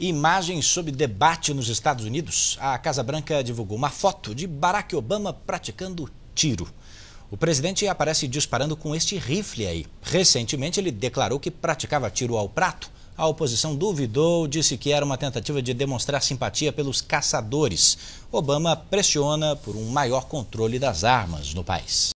Imagens sob debate nos Estados Unidos. A Casa Branca divulgou uma foto de Barack Obama praticando tiro. O presidente aparece disparando com este rifle aí. Recentemente, ele declarou que praticava tiro ao prato. A oposição duvidou, disse que era uma tentativa de demonstrar simpatia pelos caçadores. Obama pressiona por um maior controle das armas no país.